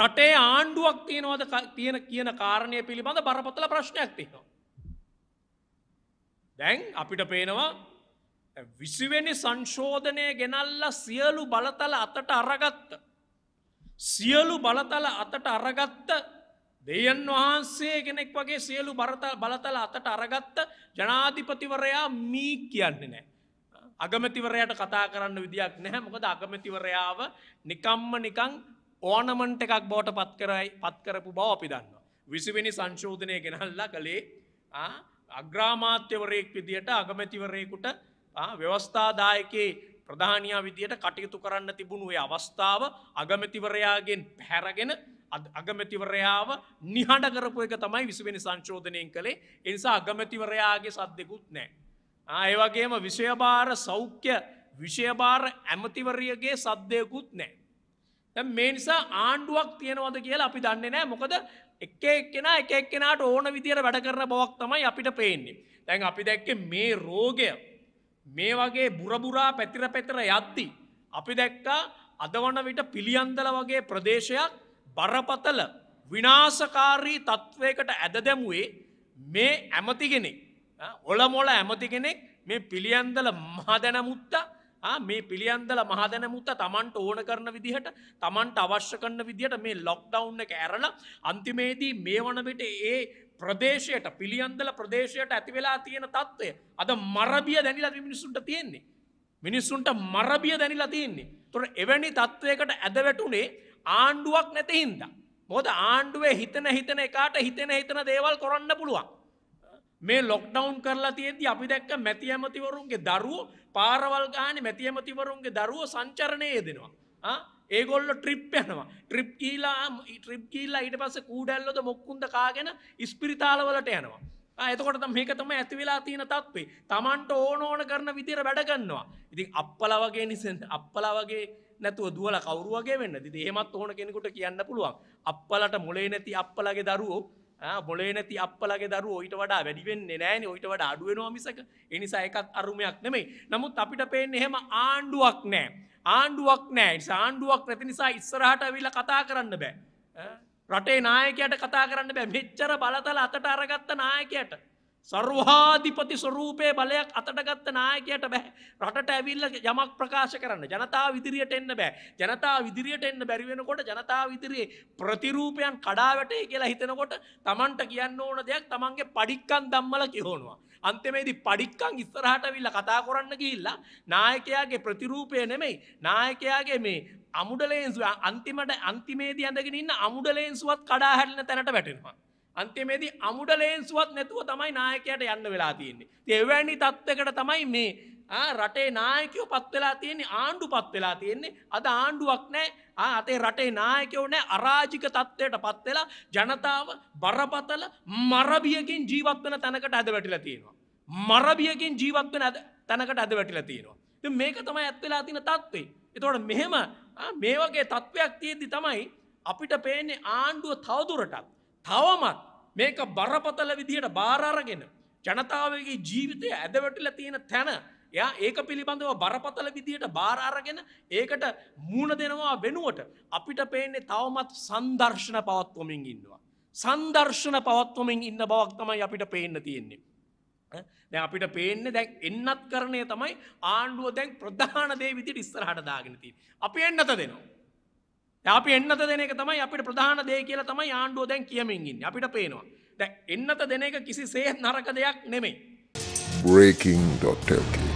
රටේ ආණ්ඩුවක් තියෙනවද තියෙන කියන කාරණය පිළිබඳ බරපතල ප්‍රශ්නයක් තියෙනවා. දැන් අපිට පේනවා විසිවෙනි සංශෝධනය ගෙනල්ල සියලු බලතල අතට අරගත්ත. සියලු බලතල අතට අරගත්ත දෙයන් වහන්සේ කෙනෙක් වගේ සියලු බරතල් බලතල අතට අරගත්ත ජනාධිපතිවරයා මී කියන්නේ නෑ. අගමතිවරයට කතා කරන්න විදියක් නැහැ මොකද අගමතිවරයාව නිකම්ම නිකං ඕනමන්ට එකක් බෝට පත්කරයි පත්කරපු බව අපි දන්න. විසිවෙනි සංශෝධනය ගෙනල්ලා කළේ අග්‍රාමාත්‍යවරයෙක් විදියට අගමැතිවරයෙකුට ව්‍යවස්ථාදායකයේ ප්‍රධානයා විදියට කටයුතු කරන්න තිබුණුේ අවස්ථාව අගමැතිවරයාගෙන් පැහැරගෙන අගමැතිවරයාව නිහඬ කරපු එක තමයි විසිවෙනි සංශෝධනයෙන් කළේ එනිසා අගමැතිවරයාගේ සද්දෙකුත් නෑ. ඒවගේම විෂයභාර සෞඛ්‍ය විෂයභාර ඇමතිවරියගේ සද්දයකුත් නෑ. මේ නිසා ආණ්ඩුවක් තියෙනවද කියලා අපි දන්නේ නෑ මොකද එක එක්කෙන එක එක්කෙනට ඕන විදියට වැඩ කරන බවක් තමයි අපිට පේන්නේ. තැන් අපි දැක්ක මේ රෝගය මේ වගේ බුරබුරා පැතිර පැතර යද්දි. අපි දැක්කා අද වන විට පිළියන්දල වගේ ප්‍රදේශයක් බරපතල විනාසකාරී තත්ත්වයකට ඇද දැමුවේ මේ ඇමතිගෙනෙක්. ඔල මොල ඇමතිගෙනෙක් මේ පිළියන්දල මහදැනමුත්තා මේ පිළියන්දල මහදැන මුත්ත තමන්ට ඕන කරන විදිහට තමන්ට අවශ්‍ය කරන විදිහට මේ ලොක්ඩවුන්න එක ඇරල අන්තිමේදී මේ වනවිට ඒ ප්‍රදේශයට පිළියන්දල ප්‍රදේශයට ඇතිවෙලා තියෙන තත්ත්වය අද මරබිය දැනිලා මිනිසුන්ට තියෙන්නේ. මිනිස්සුන්ට මරබිය දැනිලා තියන්නේ. තොර එවැනි තත්ත්වයකට ඇදවැටුනේ ආණ්ඩුවක් නැතිහින්ද. මොද ආණ්ඩුවේ හිතන හිතන එකට හිතෙන හිතන දේවල් කරන්න පුළුවන්. මේ ලොක්ඩවන්් කරලා තියෙද අපි දැක්ක මැති ඇමතිවරුන්ගේ දරුව පාරවල් ගාන මැතියමතිවරුන්ගේ දරුව සංචරණය දෙනවා ඒගොල්ල ට්‍රිප් යනවා ට්‍රිප් කියීලා ට්‍රිප් කියීලා ඊට පස කූඩැල්ලොද මොක්කුන්ද කාගෙන ඉස්පිරිතාලවලට යනවා එතකොට මේක තම ඇති වෙලා තියෙන තත්වේ තමන්ට ඕන ඕන කරන විදිර වැඩගන්නවා ඉතින් අප්පල වගේ නිසන් අප්පල වගේ නැතුව දුවල කවරුවගේ වෙන්න දි ඒමත් ඕන කෙනෙකුට කියන්න පුළුවන් අප්පලට මොලේ නැති අප්පලගේ දරුවෝ මොලේ නැති අපලගේ දරු ඔයිට වඩා වැඩිවෙන්නේ නෑන ඔයිට වඩ අඩුවෙනවා මිසක එනිසා එකත් අරුමයක් නෙමේ නමුත් අපිට පේෙන් එහෙම ආණ්ඩුවක් නෑ ආණ්ඩුවක් නෑ සාණ්ඩුවක් නැති නිසා ඉස්සරහට විල්ල කතා කරන්න බෑ රටේ නායකයට කතා කරන්න බෑ මෙච්චර බලතල අතට අරගත්ත නායකයට සර්වාධිපති ස්වරූපය බලයක් අතට ගත්ත නායකයට බැහ රට ඇවිල්ල යමක් ප්‍රකාශ කරන්න ජනතා විදිරියට එන්න බෑ ජනතා විදිරියට එන්න බැරිවෙනකොට ජනතා විදිරයේ ප්‍රතිරූපයන් කඩාවටේ කියලා හිතෙනකොට තමන්ට කියන්න ඕන දෙයක් තමන්ගේ පඩික්කන් දම්මල කිහෝනවා අන්තමේදී පඩික්කං ඉස්සරහට විල්ල කතා කරන්න ගිල්ලා නායකයාගේ ප්‍රතිරූපය නෙමෙයි නායකයාගේ මේ අමුඩලේන්සු අන්තිමට අන්තිමේදී අඳගෙන ඉන්න අමුඩලේන්සුවත් කඩා හැටන තැනට වැටෙනවා අන්තිමේදී අමුඩ ලේන්සුවත් නැතුව තමයි නායකයට යන්න වෙලා තියෙන්නේ. එවැනි තත්ත්වකට තමයි මේ රටේ නායකයෝ පත් වෙලා තියෙන්නේ ආණ්ඩු පත් වෙලා තියෙන්නේ අද ආණ්ඩුවක් නෑ අතේ රටේ නායකයෝ නෑ අරාජික තත්ත්වයට පත් වෙලා ජනතාව බරපතල මරබියකින් ජීවත් වෙන තැනකට අද වැටිලා තියෙනවා. මරබියකින් ජීවත් වෙන තැනකට අද වැටිලා තියෙනවා. ඉතින් මේක තමයි ඇත් වෙලා තියෙන තත්ත්වේ. එතකොට මෙහෙම මේ වගේ තත්ත්වයක් තියෙද්දි තමයි අපිට පේන්නේ ආණ්ඩුව තවදුරටත් තවමත් මේක බරපතල විදිහට බාරාරගෙන ජනතාවගේ ජීවිතය ඇදවැටිල තියෙන තැන යා ඒක පිළිබඳව බරපතල විදියට බාරාරගෙන ඒකට මූුණ දෙනවා වෙනුවට අපිට පේන්නේ තවමත් සංදර්ශන පවත්වමින් ඉන්නවා. සංදර්ශන පවත්වමින් ඉන්න බවක් තමයි අපිට පේන්න තියෙන්නේ. දැ අපිට පේන්න දැන් එන්නත් කරණය තමයි ආණ්ඩුව දැන් ප්‍රධාන දේ විදිට ඉස්සරහට දාගෙන තිී. අපි එන්නත දෙනවා. අපි එන්නත දෙන එක තමයි අපිට ප්‍රධාන දේ කියලා තමයි ආණ්ඩුව දැන් කියමින්ගින් අපිට පේනවා දැ එන්නත දෙන එක කිසි සේත් නරක දෙයක් නෙමේ. breaking.lk